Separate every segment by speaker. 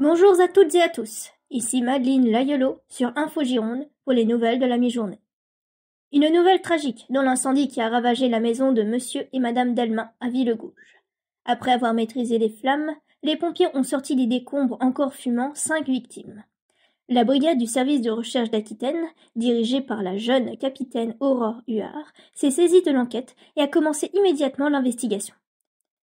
Speaker 1: Bonjour à toutes et à tous, ici Madeleine Layolo sur Info Gironde pour les nouvelles de la mi-journée. Une nouvelle tragique dans l'incendie qui a ravagé la maison de monsieur et madame Delmain à Villegouge. Après avoir maîtrisé les flammes, les pompiers ont sorti des décombres encore fumants cinq victimes. La brigade du service de recherche d'Aquitaine, dirigée par la jeune capitaine Aurore Huard, s'est saisie de l'enquête et a commencé immédiatement l'investigation.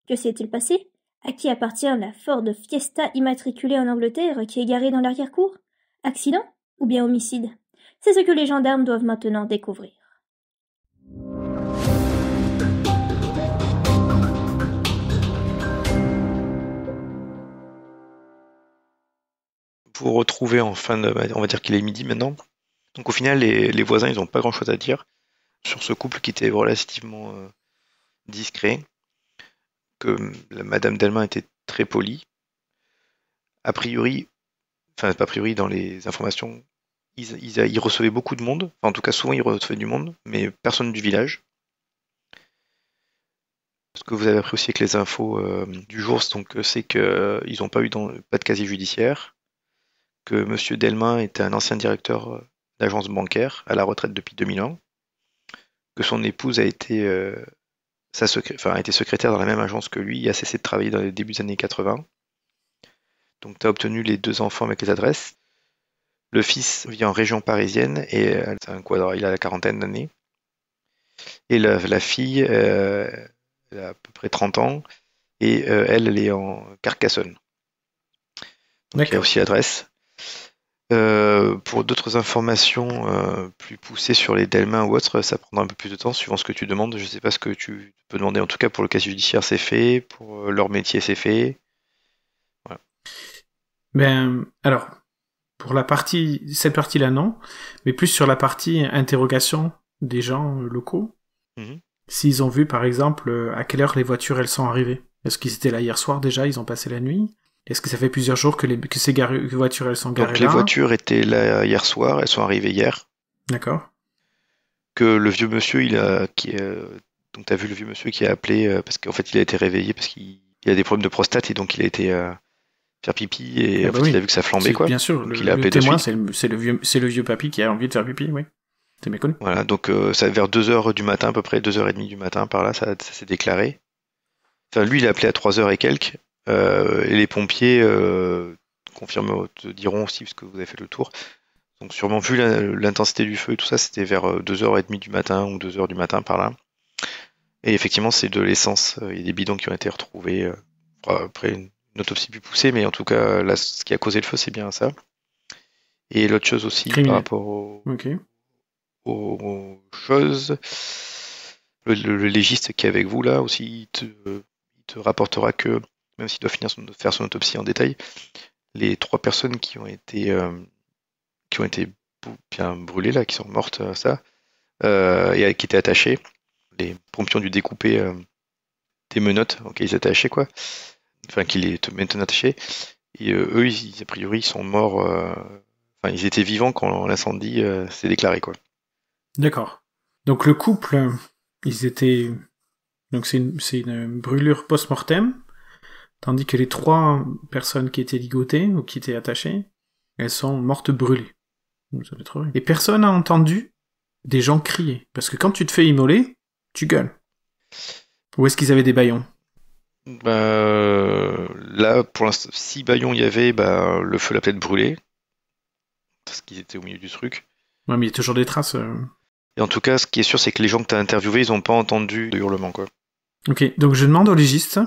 Speaker 1: Que s'est-il passé à qui appartient la Ford Fiesta immatriculée en Angleterre qui est garée dans l'arrière-cour Accident ou bien homicide C'est ce que les gendarmes doivent maintenant découvrir.
Speaker 2: Vous retrouvez en fin de... On va dire qu'il est midi maintenant. Donc au final, les, voisins, ils n'ont pas grand-chose à dire sur ce couple qui était relativement euh, discret que Madame Delmain était très polie. A priori, enfin, a priori, dans les informations, ils, ils, recevaient beaucoup de monde. en tout cas, souvent, ils recevaient du monde, mais personne du village. Ce que vous avez appris aussi avec les infos euh, du jour, euh, c'est qu'ils euh, n'ont pas eu pas de casier judiciaire, que Monsieur Delmain était un ancien directeur d'agence bancaire à la retraite depuis ans. que son épouse a été sa était secrétaire dans la même agence que lui Il a cessé de travailler dans les débuts des années 80. Donc tu as obtenu les deux enfants avec les adresses. Le fils vit en région parisienne et euh, un quadra, il a la quarantaine d'années. Et la, fille euh, a à peu près 30 ans et euh, elle, elle est en Carcassonne. Donc, a aussi l'adresse. Euh, pour d'autres informations euh, plus poussées sur les Delmains ou autres, ça prendra un peu plus de temps suivant ce que tu demandes. Je ne sais pas ce que tu peux demander. En tout cas, pour le cas judiciaire, c'est fait. Pour euh, leur métier, c'est fait.
Speaker 1: Ben, alors, pour la partie, cette partie-là, non. Mais plus sur la partie interrogation des gens locaux. Mhm. S'ils ont vu, par exemple, à quelle heure les voitures elles sont arrivées. Est-ce qu'ils étaient là hier soir déjà Ils ont passé la nuit est-ce que ça fait plusieurs jours que, les, ces voitures sont garées Donc, Les hein voitures
Speaker 2: étaient là hier soir, elles sont arrivées hier. D'accord. Que le vieux monsieur, il a, euh, donc t'as vu le vieux monsieur qui a appelé euh, parce qu'en fait il a été réveillé parce qu'il a des problèmes de prostate et donc il a été euh, faire pipi et ah en bah fait, il a vu que ça flambait quoi. Bien sûr, le, témoin c'est
Speaker 1: le, vieux c'est le vieux papy qui a envie de faire pipi, oui. C'est
Speaker 2: méconnu. Voilà, donc ça vers 2h du matin à peu près, 2h30 du matin par là ça, ça s'est déclaré. Enfin lui il a appelé à 3h et quelques euh, et les pompiers, euh, confirment, te diront aussi, parce que vous avez fait le tour. Donc, sûrement, vu l'intensité du feu et tout ça, c'était vers 2h30 euh, du matin ou 2h du matin par là. Et effectivement, c'est de l'essence. Il y a des bidons qui ont été retrouvés euh, après une, autopsie plus poussée, mais en tout cas, ce qui a causé le feu, c'est bien ça. Et l'autre chose aussi par rapport aux, choses, le, légiste qui est avec vous là aussi, il te, il te rapportera que même s'il doit finir de faire son autopsie en détail, les trois personnes qui ont été, euh, qui ont été bien brûlées, là, qui sont mortes, euh, ça, euh, et qui étaient attachées, les pompiers ont dû découper des menottes auxquelles ils attachés quoi, enfin, qui les maintenant attachés, et eux, a priori, ils sont morts, enfin, ils étaient vivants quand l'incendie s'est déclaré, quoi.
Speaker 1: D'accord. Donc le couple, ils étaient. Donc c'est c'est une brûlure post-mortem. Tandis que les trois personnes qui étaient ligotées ou qui étaient attachées, elles sont mortes brûlées. Et personne n'a entendu des gens crier. Parce que quand tu te fais immoler, tu gueules. Ou est-ce qu'ils avaient des baillons bah, Là,
Speaker 2: pour l'instant, si baillons il y avait, bah, le feu l'a peut-être brûlé. Parce qu'ils étaient au milieu
Speaker 1: du truc. Ouais, mais il y a toujours des traces. Euh.
Speaker 2: Et en tout cas, ce qui est sûr, c'est que les gens que tu as interviewés, ils n'ont pas
Speaker 1: entendu de hurlements, quoi. Ok, donc je demande au légiste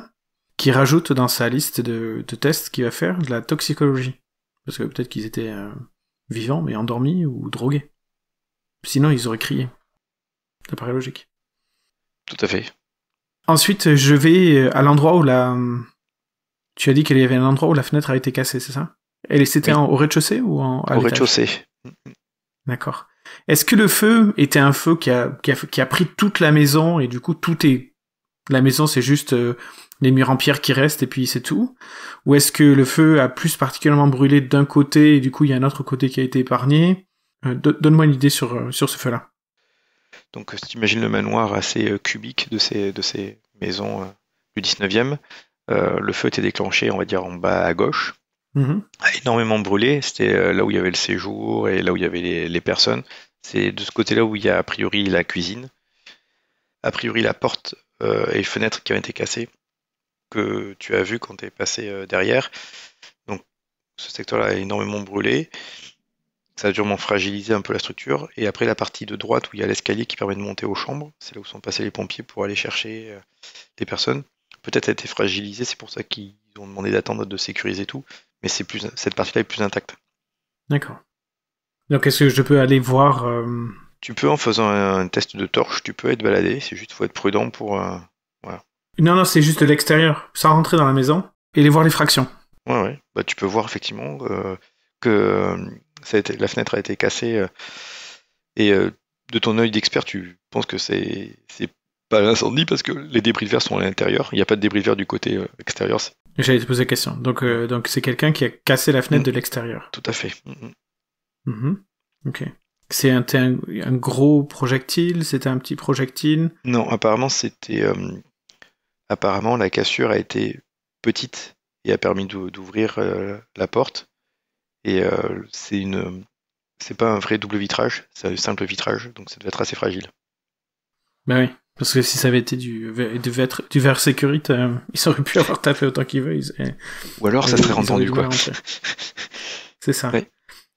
Speaker 1: qui rajoute dans sa liste de, tests qu'il va faire de la toxicologie. Parce que peut-être qu'ils étaient euh, vivants, mais endormis ou drogués. Sinon, ils auraient crié. Ça paraît logique. Tout à fait. Ensuite, je vais euh, à l'endroit où la. Tu as dit qu'il y avait un endroit où la fenêtre a été cassée, c'est ça Elle c'était au rez-de-chaussée ou en. au rez-de-chaussée. D'accord. Est-ce que le feu était un feu qui a, qui a, pris toute la maison et du coup tout est la maison c'est juste euh, les murs en pierre qui restent et puis c'est tout Ou est-ce que le feu a plus particulièrement brûlé d'un côté et du coup il y a un autre côté qui a été épargné euh, Donne-moi une idée euh, sur, ce feu-là.
Speaker 2: Donc si tu imagines le manoir assez euh, cubique de ces, de ces maisons du 19e, le feu était déclenché on va dire en bas à gauche, Il mm-hmm. a énormément brûlé, c'était là où il y avait le séjour et là où il y avait les, personnes. C'est de ce côté-là où il y a a priori la cuisine, a priori la porte et les fenêtres qui ont été cassées que tu as vu quand tu es passé euh, derrière. Donc ce secteur-là a énormément brûlé. Ça a durement fragilisé un peu la structure. Et après la partie de droite où il y a l'escalier qui permet de monter aux chambres, c'est là où sont passés les pompiers pour aller chercher euh, des personnes. Peut-être a été fragilisé, c'est pour ça qu'ils ont demandé d'attendre de sécuriser tout. Mais c'est plus cette partie-là est plus intacte.
Speaker 1: D'accord. Donc est-ce que je peux aller voir euh,
Speaker 2: Tu peux en faisant un test de torche, tu peux être baladé. C'est juste faut être prudent pour.
Speaker 1: Non, non, c'est juste de l'extérieur, sans rentrer dans la maison, et les voir les fractions.
Speaker 2: Ouais, ouais. Bah, tu peux voir effectivement euh, que euh, ça la fenêtre a été cassée, euh, et de ton œil d'expert, tu penses que c'est pas l'incendie parce que les débris de verre sont à l'intérieur, il n'y a pas de débris de verre du côté extérieur.
Speaker 1: J'allais te poser la question. Donc, donc c'est quelqu'un qui a cassé la fenêtre mm. de l'extérieur. Tout à fait. Mm, mm. Mm-hmm. Ok. C'est un, gros projectile C'était un petit projectile
Speaker 2: Non, apparemment c'était Apparemment, la cassure a été petite et a permis d'ouvrir euh, la porte. Et euh, c'est une, c'est pas un vrai double vitrage, c'est un simple vitrage, donc ça devait être assez fragile.
Speaker 1: ben oui, parce que si ça avait été du, verre, du verre sécurité, euh, ils auraient pu avoir tapé autant qu'ils veulent. Ou alors ça serait entendu, quoi. c'est ça.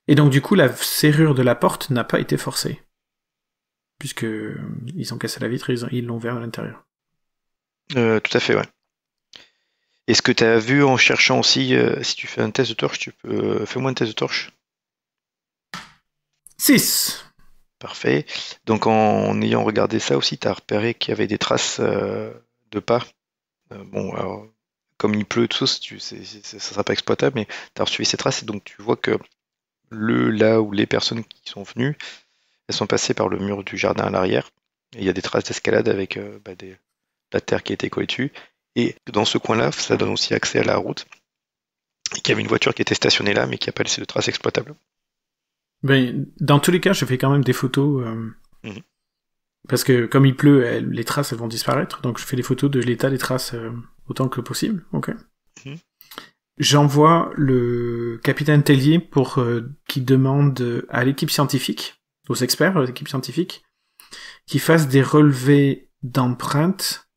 Speaker 1: Et donc, du coup, la serrure de la porte n'a pas été forcée. Puisque ils ont cassé la vitre, ils l'ont ouvert à l'intérieur.
Speaker 2: Euh, tout à fait, ouais. est ce que tu as vu en cherchant aussi, euh, si tu fais un test de torche, tu peux. Euh, fais-moi un test de torche. 6 Parfait. Donc en, ayant regardé ça aussi, tu as repéré qu'il y avait des traces de pas. bon, alors, comme il pleut, tout ça, tu, ça ne sera pas exploitable, mais tu as reçu ces traces et donc tu vois que le là où les personnes qui sont venues, elles sont passées par le mur du jardin à l'arrière. Il y a des traces d'escalade avec bah, des, la terre qui a été coétue. Et dans ce coin-là, ça donne aussi accès à la route. Et y avait une voiture qui était stationnée là, mais qui n'a pas laissé de traces exploitables.
Speaker 1: Ben, dans tous les cas, je fais quand même des photos. Euh, mhm. Parce que comme il pleut, les traces elles vont disparaître. Donc je fais des photos de l'état des traces euh, autant que possible. Ok. Mhm. J'envoie le capitaine Tellier pour euh, qui demande à l'équipe scientifique, aux experts à l'équipe scientifique, qu'ils fassent des relevés d'empreintes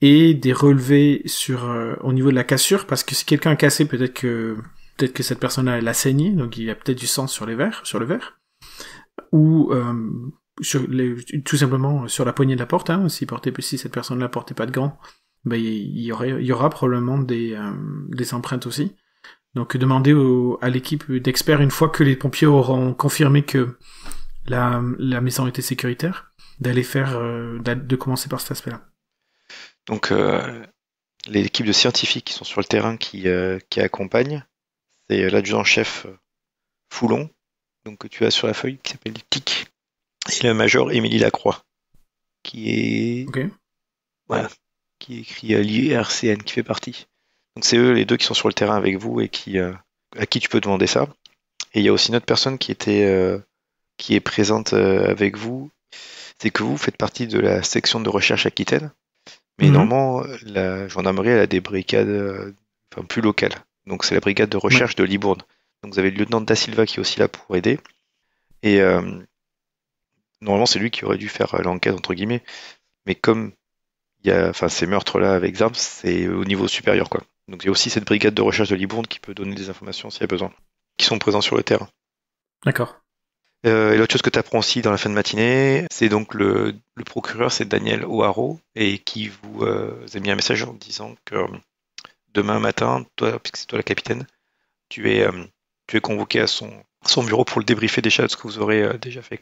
Speaker 1: et des relevés sur euh, au niveau de la cassure parce que si quelqu'un a cassé peut-être que peut-être que cette personne-là elle a saigné donc il y a peut-être du sang sur les verres sur le verre ou euh, tout simplement euh, sur la poignée de la porte hein, si portait si cette personne-là portait pas de gants ben il y, aurait il y aura probablement des des empreintes aussi donc demandez à l'équipe d'experts une fois que les pompiers auront confirmé que la, la maison était sécuritaire d'aller faire de commencer par cet aspect-là.
Speaker 2: Donc, euh, l'équipe de scientifiques qui sont sur le terrain qui, euh, qui accompagnent, c'est euh, l'adjudant-chef Foulon, donc, que tu as sur la feuille, qui s'appelle TIC, et le major Émilie Lacroix, qui est. Ok. Voilà, qui écrit à l'IRCN, qui fait partie. Donc, c'est eux les deux qui sont sur le terrain avec vous et qui, à qui tu peux demander ça. Et il y a aussi une autre personne qui, était, qui est présente avec vous, c'est que vous faites partie de la section de recherche Aquitaine, mais mhm. normalement, la gendarmerie, elle a des brigades euh, enfin, plus locales. Donc c'est la brigade de recherche de Libourne. Donc vous avez le lieutenant Da Silva qui est aussi là pour aider. Et euh, normalement, c'est lui qui aurait dû faire euh, l'enquête, entre guillemets. Mais comme il y a enfin, ces meurtres-là avec Zarb, c'est au niveau supérieur. quoi. Donc il y a aussi cette brigade de recherche de Libourne qui peut donner des informations s'il y a besoin, qui sont présents sur le terrain. D'accord. Euh, et l'autre chose que tu apprends aussi dans la fin de matinée, c'est donc le, procureur, c'est Daniel O'Haraud, et qui vous, euh, a mis un message en disant que euh, demain matin, toi, puisque c'est toi la capitaine, tu es, tu es convoqué à son, son bureau pour le débriefer déjà de ce que vous aurez déjà fait,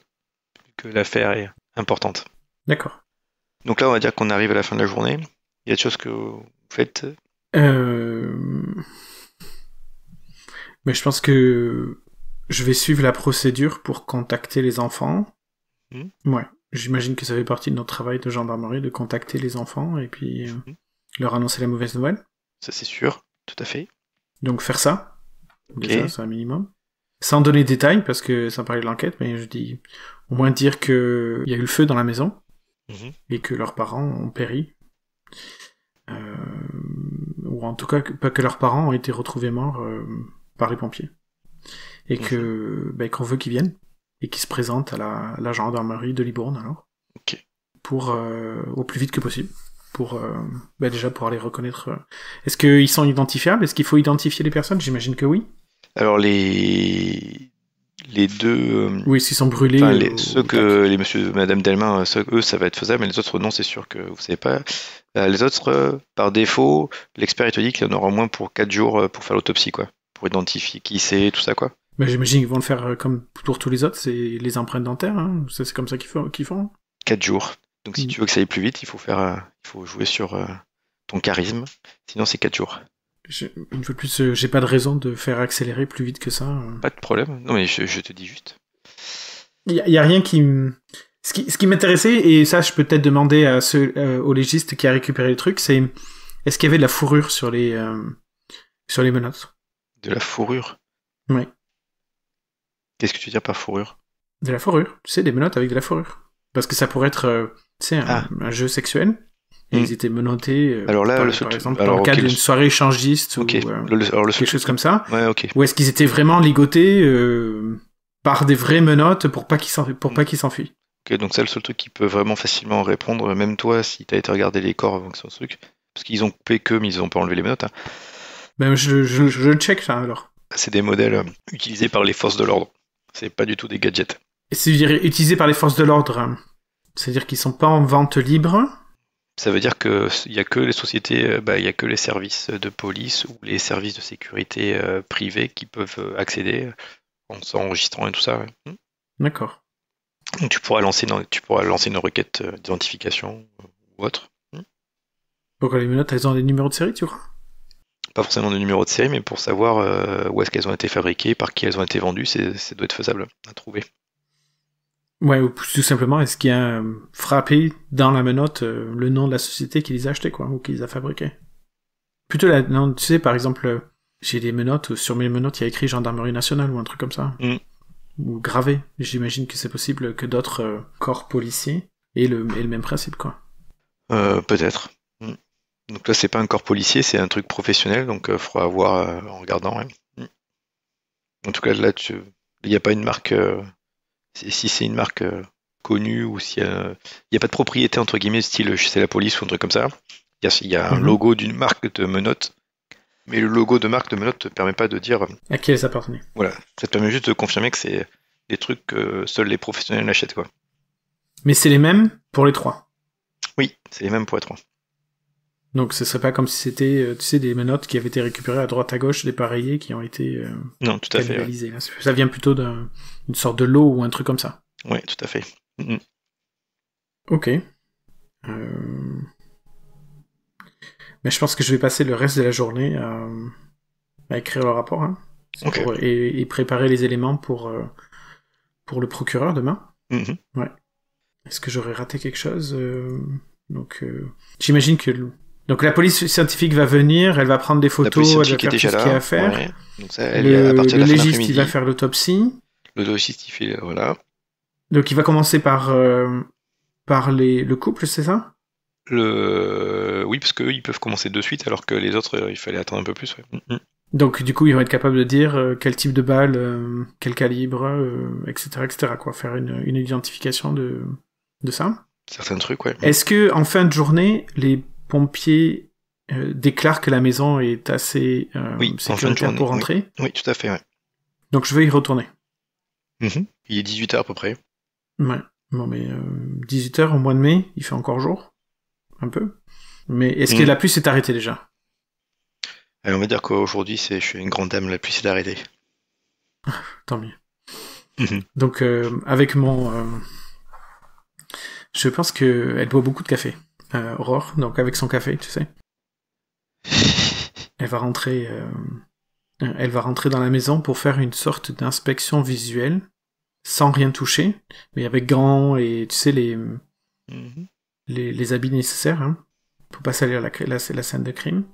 Speaker 2: que l'affaire est importante. D'accord. Donc là, on va dire qu'on arrive à la fin de la journée. Il y a des choses que vous faites
Speaker 1: euh... Mais je pense que je vais suivre la procédure pour contacter les enfants. Hmm. Ouais, j'imagine que ça fait partie de notre travail de gendarmerie de contacter les enfants et puis euh, hmm. leur annoncer la mauvaise nouvelle. Ça c'est sûr, tout à fait. Donc faire ça, c'est un minimum. Sans donner de détails parce que ça parlait de l'enquête, mais je dis au moins dire qu'il y a eu le feu dans la maison mhm. et que leurs parents ont péri. Euh, ou en tout cas que, pas que leurs parents ont été retrouvés morts euh, par les pompiers et que mhm. ben, qu'on veut qu'ils viennent et qu'ils se présentent à la, gendarmerie de Libourne alors. OK. Pour euh, au plus vite que possible. Pour euh, ben, déjà pouvoir les reconnaître. Euh, est-ce qu'ils sont identifiables Est-ce qu'il faut identifier les personnes J'imagine que oui.
Speaker 2: Alors les les deux.
Speaker 1: Oui, s'ils sont brûlés.
Speaker 2: ceux que les monsieur, madame Delmain, eux, ça va être faisable, mais les autres, non, c'est sûr que vous savez pas. Les autres, par défaut, l'expert, il te dit qu'il y en aura au moins pour 4 jours pour faire l'autopsie, quoi. Pour identifier qui c'est, tout ça, quoi.
Speaker 1: Mais j'imagine qu'ils vont le faire euh, comme pour tous les autres, c'est les empreintes dentaires, hein. c'est comme ça qu'ils font,
Speaker 2: Quatre jours. Donc si mm. tu veux que ça aille plus vite, il faut faire, euh, il faut jouer sur euh, ton charisme. Sinon c'est quatre jours.
Speaker 1: Une fois de plus, j'ai pas de raison de faire accélérer plus vite que ça. Pas
Speaker 2: de problème. Non mais je, te dis juste.
Speaker 1: Il y, a rien qui Ce qui, m'intéressait, et ça je peux peut-être demander à ceux, au légiste qui a récupéré le truc, c'est est-ce qu'il y avait de la fourrure sur les, sur les menottes
Speaker 2: De la fourrure Oui. Qu'est-ce que tu veux dire par fourrure
Speaker 1: De la fourrure, tu sais, des menottes avec de la fourrure. Parce que ça pourrait être, euh, ah. un, jeu sexuel. Hmm. Ils étaient menottés, euh, alors là, par, le, exemple, dans le cadre d'une soirée échangiste ou euh, quelque chose comme ça. Ou est-ce qu'ils étaient vraiment ligotés par des vraies menottes pour pas qu'ils hmm. s'enfuient
Speaker 2: Okay, donc c'est le seul truc qui peut vraiment facilement répondre, même toi, si t'as été regarder les corps avant que ce truc. Parce qu'ils ont coupé que, mais ils ont pas enlevé les menottes. Hein.
Speaker 1: Ben, je, le check ça alors.
Speaker 2: C'est des modèles utilisés par les forces de l'ordre. C'est pas du tout des gadgets.
Speaker 1: C'est utilisé par les forces de l'ordre. C'est-à-dire qu'ils sont pas en vente libre.
Speaker 2: Ça veut dire qu'il n'y a que les sociétés, euh, bah, il y a que les services de police ou les services de sécurité euh, privés qui peuvent euh, accéder en s'enregistrant et tout ça. Hmm. D'accord. Tu pourras lancer, tu pourras lancer une requête d'identification ou autre.
Speaker 1: Donc hmm. les menottes, elles ont des numéros de série, tu vois
Speaker 2: pas forcément de numéro de série, mais pour savoir euh, où est-ce qu'elles ont été fabriquées, par qui elles ont été vendues, ça doit être faisable à trouver.
Speaker 1: Ouais, ou tout simplement, est-ce qu'il y a euh, frappé dans la menotte euh, le nom de la société qui les a achetées, quoi, ou qui les a fabriquées Plutôt, la, tu sais, par exemple, j'ai des menottes, où sur mes menottes, il y a écrit Gendarmerie nationale ou un truc comme ça. Mm. Ou gravé. J'imagine que c'est possible que d'autres corps policiers aient le, aient le même principe, quoi.
Speaker 2: Euh, peut-être. Donc là, c'est pas un corps policier, c'est un truc professionnel, donc il euh, faudra voir euh, en regardant. Mm. En tout cas, là, tu... il n'y a pas une marque. Euh, si c'est une marque connue ou s'il n'y a... pas de propriété, entre guillemets, style c'est la police ou un truc comme ça, il y a, un mhm. logo d'une marque de menottes. Mais le logo de marque de menottes ne te permet pas de dire.
Speaker 1: À qui elles appartenaient.
Speaker 2: Voilà, ça te permet juste de confirmer que c'est des trucs que seuls les professionnels l'achètent. Quoi.
Speaker 1: Mais c'est les mêmes pour les trois Oui,
Speaker 2: c'est les mêmes pour les trois.
Speaker 1: Donc ce serait pas comme si c'était, euh, tu sais, des menottes qui avaient été récupérées à droite à gauche, des pareillés qui ont été euh, non, tout à fait, Ça vient plutôt d'une sorte de lot ou un truc comme ça. Oui, tout à fait. Ok. Euh, mais je pense que je vais passer le reste de la journée à, écrire le rapport hein. et, préparer les éléments pour, pour le procureur demain. Oui. Mm-hmm. Ouais. Est-ce que j'aurais raté quelque chose Donc j'imagine que donc la police scientifique va venir, elle va prendre des photos, elle va faire tout ce qu'il y a à faire. le, légiste, il va faire l'autopsie. Le légiste, il fait euh, voilà. Donc il va commencer par euh, le couple, c'est ça
Speaker 2: Le oui, parce qu'eux, ils peuvent commencer de suite, alors que les autres, euh, il fallait attendre un peu plus. Mm,
Speaker 1: mm. Donc du coup, ils vont être capables de dire quel type de balle, quel calibre, etc., etc. Quoi, faire une, identification de de ça.
Speaker 2: Certains trucs, ouais.
Speaker 1: Est-ce que en fin de journée, les pompiers déclare euh, déclarent que la maison est assez euh, oui, sécuritaire pour rentrer. Oui, tout à fait. Ouais. Donc je vais y retourner.
Speaker 2: Mm-hmm. Il est 18h à peu près.
Speaker 1: Ouais. Bon, mais 18h euh, au mois de mai, il fait encore jour. Un peu. Mais est-ce que mm. la pluie s'est arrêtée déjà
Speaker 2: Alors, On va dire qu'aujourd'hui, je suis une grande dame, la pluie s'est arrêtée.
Speaker 1: Tant mieux. Mm-hmm. Donc, euh, avec mon. je pense qu'elle boit beaucoup de café. Euh, Aurore, donc avec son café, tu sais. Elle va rentrer, euh, elle va rentrer dans la maison pour faire une sorte d'inspection visuelle, sans rien toucher, mais avec gants et tu sais les mhm. les, habits nécessaires hein, pour pas salir la, scène de crime.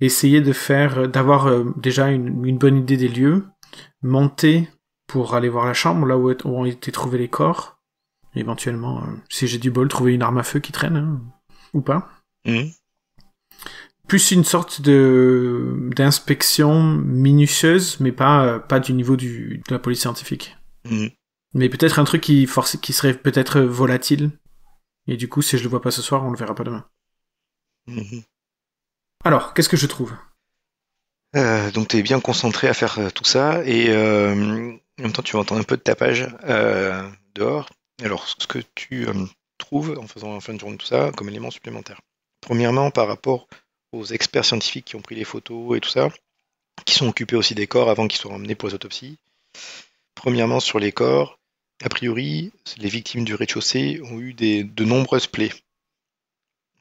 Speaker 1: Essayer de faire, d'avoir euh, déjà une, bonne idée des lieux, monter pour aller voir la chambre là où, ont été trouvés les corps, éventuellement, si j'ai du bol, trouver une arme à feu qui traîne. Hein ou pas. Hmm. Plus une sorte de d'inspection minutieuse, mais pas pas du niveau de la police scientifique. Hmm. Mais peut-être un truc qui force, qui serait peut-être volatile. Et du coup, si je le vois pas ce soir, on le verra pas demain. Hmm. Alors, qu'est-ce que je trouve
Speaker 2: euh, Donc, tu es bien concentré à faire euh, tout ça, et euh, en même temps, tu vas entendre un peu de tapage dehors. Alors, ce que tu trouve, en faisant en fin de journée tout ça, comme élément supplémentaire. Premièrement, par rapport aux experts scientifiques qui ont pris les photos et tout ça, qui sont occupés aussi des corps avant qu'ils soient emmenés pour les autopsies. Premièrement, sur les corps, a priori, les victimes du rez-de-chaussée ont eu de nombreuses plaies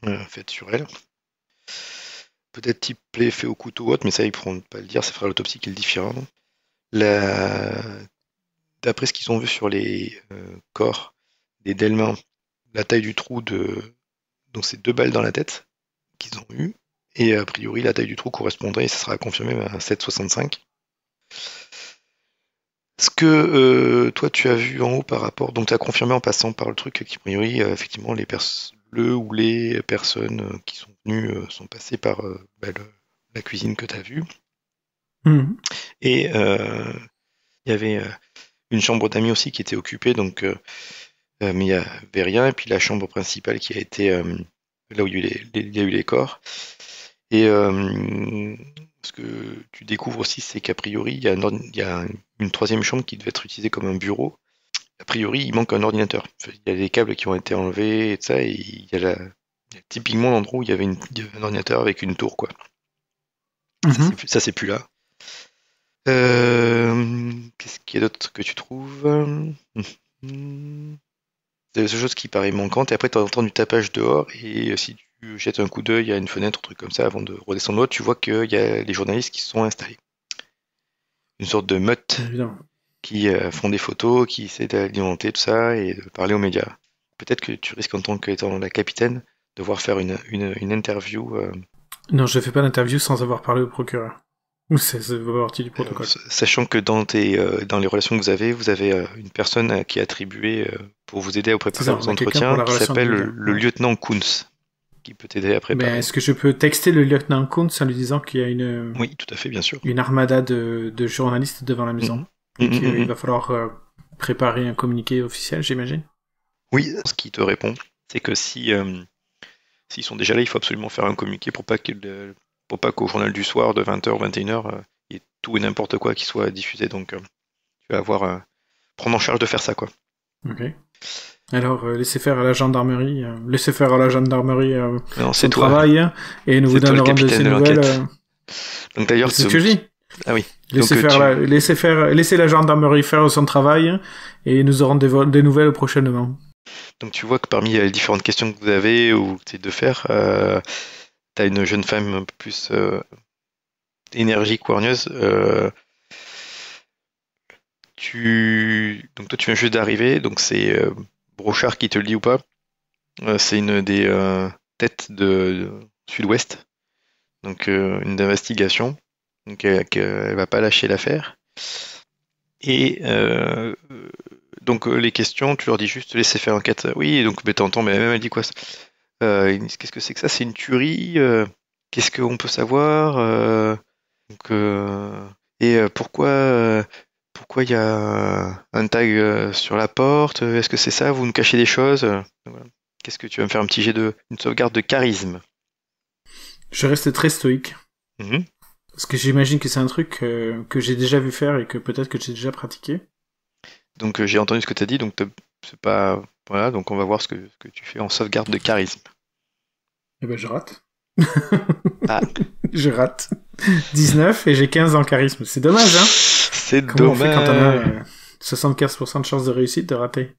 Speaker 2: euh, faites sur elles. Peut-être type plaies fait au couteau ou autre, mais ça, ils ne pourront pas le dire, ça fera l'autopsie qui le différent. D'après ce qu'ils ont vu sur les euh, corps des Delmans, la taille du trou de. Donc c'est deux balles dans la tête qu'ils ont eu. Et a priori, la taille du trou correspondrait, et ça sera confirmé à 7,65. Ce que euh, toi tu as vu en haut par rapport, donc tu as confirmé en passant par le truc a priori, euh, effectivement, les le ou les personnes euh, qui sont venues sont passées par bah, la cuisine que tu as vue. Mm-hmm. Et il y avait une chambre d'amis aussi qui était occupée, donc mais il n'y avait rien. Et puis la chambre principale qui a été là où il y, a eu les, corps. Et ce que tu découvres aussi, c'est qu'a priori, il y, a une troisième chambre qui devait être utilisée comme un bureau. A priori, il manque un ordinateur. Il y a des câbles qui ont été enlevés et ça. Et il y a, typiquement l'endroit où il y, avait une, un ordinateur avec une tour, quoi. Ça, c'est plus là. Qu'est-ce qu'il y a d'autre que tu trouves la seule chose qui paraît manquante, et après tu entends du tapage dehors, et euh, si tu jettes un coup d'œil à une fenêtre, un truc comme ça, avant de redescendre l'autre, tu vois qu'il y a les journalistes qui sont installés. Une sorte de meute qui euh, font des photos, qui essaient d'alimenter tout ça et de parler aux médias. Peut-être que tu risques, en tant qu'étant la capitaine, de devoir faire une, interview. Euh,
Speaker 1: non, je ne fais pas d'interview sans avoir parlé au procureur. Ça partie du protocole. Euh,
Speaker 2: sachant que euh, dans, les relations que vous avez, vous avez euh, une personne qui est attribuée pour vous aider à préparer vos entretiens qui s'appelle le, lieutenant Kunz, qui peut t'aider à préparer.
Speaker 1: est-ce que je peux texter le lieutenant Kunz en lui disant qu'il y a une, oui, tout à fait, bien sûr. une armada de, journalistes devant la mm-hmm. maison il mm-hmm, et qu'il mm-hmm. va falloir préparer un communiqué officiel, j'imagine
Speaker 2: Oui, ce qui te répond, c'est que si. S'ils sont déjà là, il faut absolument faire un communiqué pour pas qu'ils pour pas qu'au journal du soir de 20h, euh, 21h, il y ait tout et n'importe quoi qui soit diffusé. Donc, euh, tu vas avoir euh, prendre en charge de faire ça,
Speaker 1: quoi. Ok. Alors, laissez faire à la gendarmerie, laissez faire à la gendarmerie son travail, hein, et nous vous donnerons des nouvelles. Donc d'ailleurs, c'est ce que je dis. Ah oui. Laissez, faire la... laissez, faire... la gendarmerie faire son travail, et nous aurons des, nouvelles prochainement.
Speaker 2: Donc tu vois que parmi les différentes questions que vous avez ou que de faire, t'as une jeune femme un peu plus euh, énergique, ou euh, tu... Donc toi, tu viens juste d'arriver, donc c'est euh, Brochard qui te le dit ou pas. c'est une des têtes de, sud-ouest, donc une d'investigation. Donc elle, va pas lâcher l'affaire. Et donc les questions, tu leur dis juste laissez faire enquête. Oui, donc mais t'entends, mais elle-même elle dit quoi ça euh, qu'est-ce que c'est que ça C'est une tuerie euh, Qu'est-ce qu'on peut savoir euh, Et pourquoi pourquoi il y a un tag sur la porte Est-ce que c'est ça Vous nous cachez des choses Qu'est-ce que tu vas me faire un petit jet de une sauvegarde de charisme
Speaker 1: Je reste très stoïque. Mhm. Parce que j'imagine que c'est un truc que j'ai déjà vu faire et que peut-être que j'ai déjà pratiqué.
Speaker 2: Donc j'ai entendu ce que tu as dit, donc c'est pas voilà, donc on va voir ce que tu fais en sauvegarde de charisme.
Speaker 1: Eh ben, je rate. Ah. je rate. 19 et j'ai 15 en charisme. C'est dommage, hein C'est dommage. On fait quand on 75% euh, de chances de réussite de rater.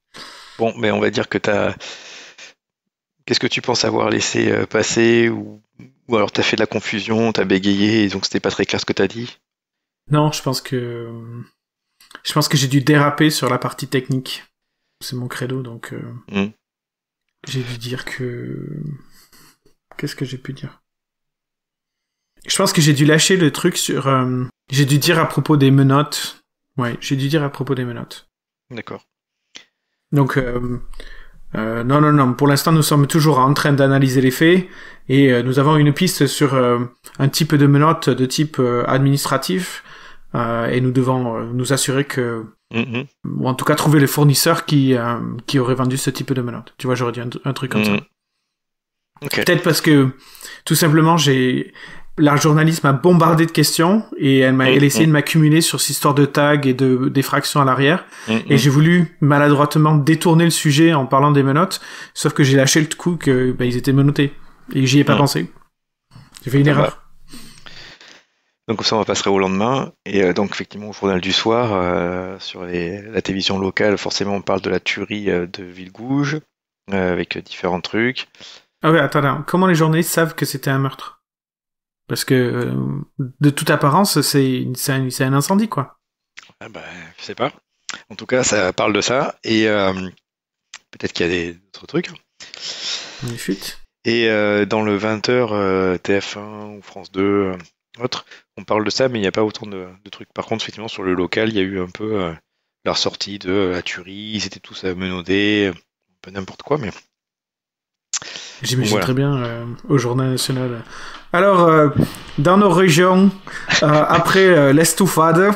Speaker 2: Bon, mais on va dire que t'as. Qu'est-ce que tu penses avoir laissé euh, passer ou... ou alors t'as fait de la confusion, t'as bégayé et donc c'était pas très clair ce que t'as dit
Speaker 1: Non, je pense que. Je pense que j'ai dû déraper sur la partie technique. C'est mon credo, donc. Euh, hmm. J'ai dû dire que Qu'est-ce que j'ai pu dire Je pense que j'ai dû lâcher le truc sur. Euh, j'ai dû dire à propos des menottes. Ouais, j'ai dû dire à propos des menottes. D'accord. Donc, euh, euh, non, non, non. Pour l'instant, nous sommes toujours en train d'analyser les faits et nous avons une piste sur un type de menottes de type administratif et nous devons nous assurer que mm-hmm. Ou en tout cas trouver les fournisseurs qui, qui auraient vendu ce type de menottes. Tu vois, j'aurais dit un, truc comme mm-hmm. ça. Peut-être parce que tout simplement j'ai la journaliste m'a bombardé de questions et elle, m'a, laissé de m'accumuler sur cette histoire de tag et de d'effractions à l'arrière. Mm, mm. et j'ai voulu maladroitement détourner le sujet en parlant des menottes, sauf que j'ai lâché le coup que ben, ils étaient menottés et j'y ai pas mm. pensé. J'ai fait une erreur. Bah.
Speaker 2: Donc ça, on va au lendemain. Et euh, donc effectivement, au journal du soir, euh, sur la télévision locale, forcément, on parle de la tuerie euh, de Villegouge, avec différents trucs.
Speaker 1: Ah attends, comment les journalistes savent que c'était un meurtre Parce que, euh, de toute apparence, c'est un, un, incendie, quoi.
Speaker 2: Ah ne bah, je sais pas. En tout cas, ça parle de ça, et euh, peut-être qu'il y a d'autres trucs. Une fuite Et euh, dans le 20h, TF1 ou France 2, autre, on parle de ça, mais il n'y a pas autant de, trucs. Par contre, effectivement, sur le local, il y a eu un peu la sortie de la tuerie, ils étaient tous à menauder, un peu n'importe quoi, mais
Speaker 1: J'imagine très bien euh, au Journal national. Alors, euh, dans nos régions, euh, après l'estoufade,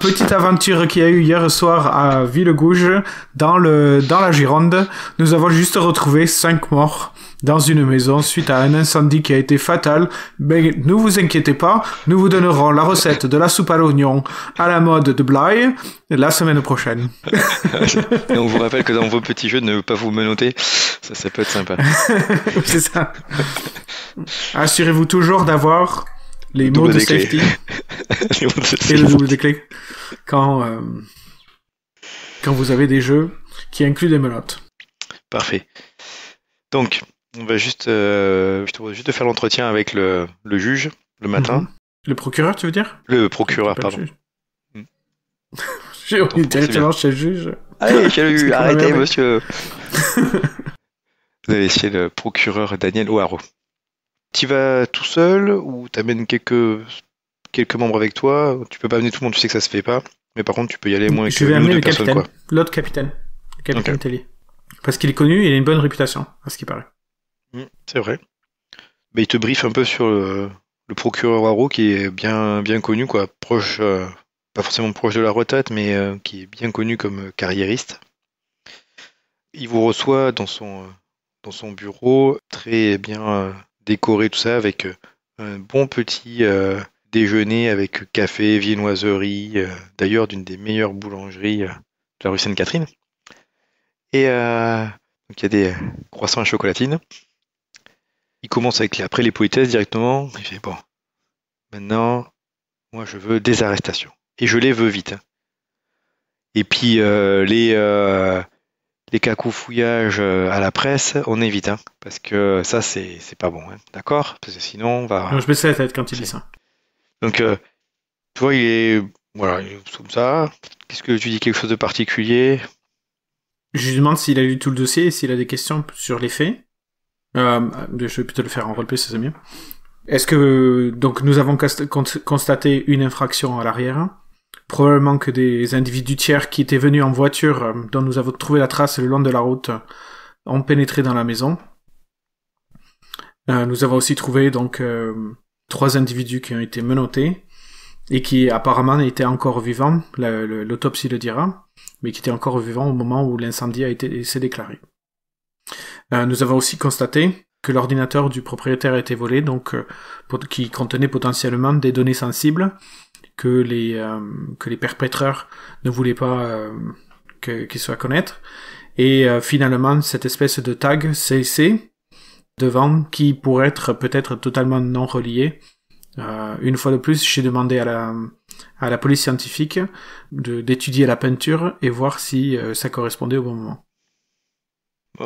Speaker 1: petite aventure qu'il y a eu hier soir à Villegouge, dans, le, dans la Gironde, nous avons juste retrouvé cinq morts dans une maison suite à un incendie qui a été fatal, mais ne vous inquiétez pas, nous vous donnerons la recette de la soupe à l'oignon à la mode de Bly la semaine prochaine.
Speaker 2: Et on vous rappelle que dans vos petits jeux, ne pas vous menoter, ça, ça peut être sympa.
Speaker 1: C'est ça. Assurez-vous toujours d'avoir les mots de safety et le double clés quand, euh, quand vous avez des jeux qui incluent des menottes.
Speaker 2: Parfait. Donc, on va juste, euh, je juste faire l'entretien avec le, juge le matin.
Speaker 1: Le procureur, tu veux dire
Speaker 2: Le procureur, pardon.
Speaker 1: directement hmm. chez le juge. Allez, arrêtez, monsieur.
Speaker 2: Vous allez chez le procureur Daniel O'Haro. Tu vas tout seul ou t'amènes quelques, quelques membres avec toi Tu peux pas amener tout le monde, tu sais que ça se fait pas. Mais par contre, tu peux y aller moins je que une ou deux
Speaker 1: L'autre capitaine, le capitaine Parce qu'il est connu il a une bonne réputation, à ce qui paraît.
Speaker 2: Mm, c'est vrai. Mais il te briefe un peu sur le, procureur Haro qui est bien, bien connu, quoi, proche, euh, pas forcément proche de la retraite, mais euh, qui est bien connu comme carriériste. Il vous reçoit dans son, euh, dans son bureau, très bien décoré, tout ça, avec un bon petit déjeuner avec café, viennoiserie, d'ailleurs d'une des meilleures boulangeries de la rue Sainte-Catherine. Et il y a des croissants à chocolatine commence avec les, après les politesses directement. Il fait bon, maintenant, moi je veux des arrestations et je les veux vite. Hein. Et puis euh, les euh, les euh, à la presse, on évite, hein. parce que ça c'est pas bon, hein. d'accord Parce que sinon on va. Non, je
Speaker 1: ça la tête quand il dit ça.
Speaker 2: Donc euh, tu vois, il est voilà, est comme ça. Qu'est-ce que tu dis quelque chose de particulier
Speaker 1: Je lui demande s'il a lu tout le dossier et s'il a des questions sur les faits. Euh, je vais plutôt le faire en roleplay, c'est mieux. Est-ce que donc nous avons constaté une infraction à l'arrière Probablement que des individus tiers qui étaient venus en voiture, euh, dont nous avons trouvé la trace le long de la route, ont pénétré dans la maison. Euh, nous avons aussi trouvé donc euh, trois individus qui ont été menottés et qui apparemment étaient encore vivants. L'autopsie le dira, mais qui étaient encore vivants au moment où l'incendie a été s'est déclaré. Euh, nous avons aussi constaté que l'ordinateur du propriétaire a été volé, donc euh, qui contenait potentiellement des données sensibles que les, euh, que les perpétreurs ne voulaient pas qu'ils soient connaître. Et finalement, cette espèce de tag CC devant qui pourrait être peut-être totalement non relié. une fois de plus, j'ai demandé à la, à la police scientifique d'étudier la peinture et voir si ça correspondait au bon moment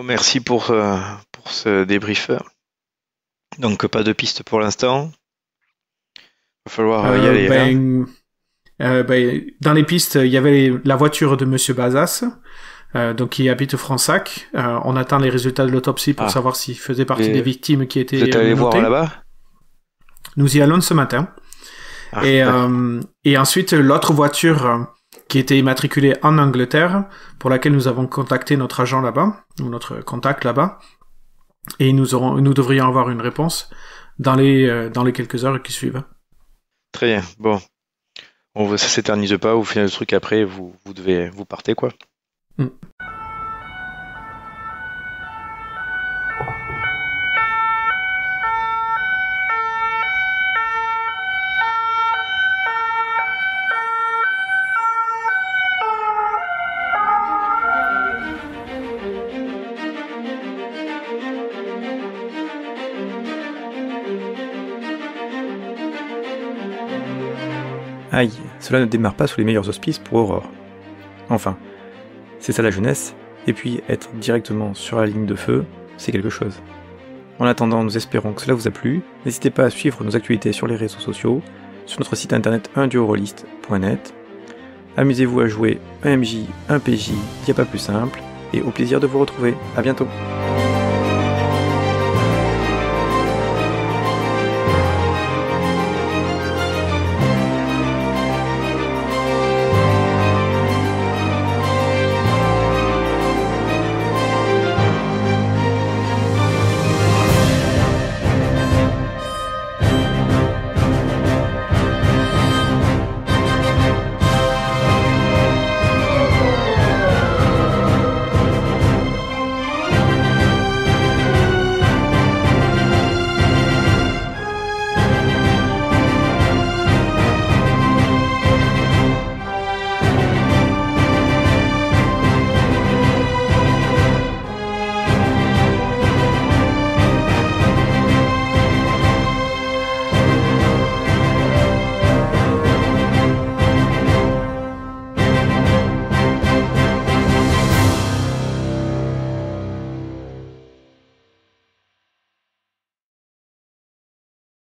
Speaker 2: merci pour, euh, pour ce débrief. Donc, pas de piste pour l'instant. Il va falloir euh, ben,
Speaker 1: hein. euh, ben, dans les pistes, il y avait la voiture de Monsieur Bazas. Euh, donc qui habite Fransac. on attend les résultats de l'autopsie pour ah. savoir s'il faisait partie des victimes qui étaient. Vous êtes allé voir là-bas Nous y allons ce matin. Ah, et, ensuite, l'autre voiture qui était immatriculé en Angleterre, pour laquelle nous avons contacté notre agent là-bas, ou notre contact là-bas, et nous, aurons, nous devrions avoir une réponse dans les, euh, dans les quelques heures qui suivent.
Speaker 2: Très bien, bon. On, ça s'éternise pas, vous faites le truc après, vous, vous devez vous partez quoi. Mm. cela ne démarre pas sous les meilleurs auspices pour Aurore. Enfin, c'est ça la jeunesse, et puis être directement sur la ligne de feu, c'est quelque chose. En attendant, nous espérons que cela vous a plu. N'hésitez pas à suivre nos actualités sur les réseaux sociaux, sur notre site internet unduorolist.net. Amusez-vous à jouer un MJ, un PJ, il n'y a pas plus simple, et au plaisir de vous retrouver. À bientôt!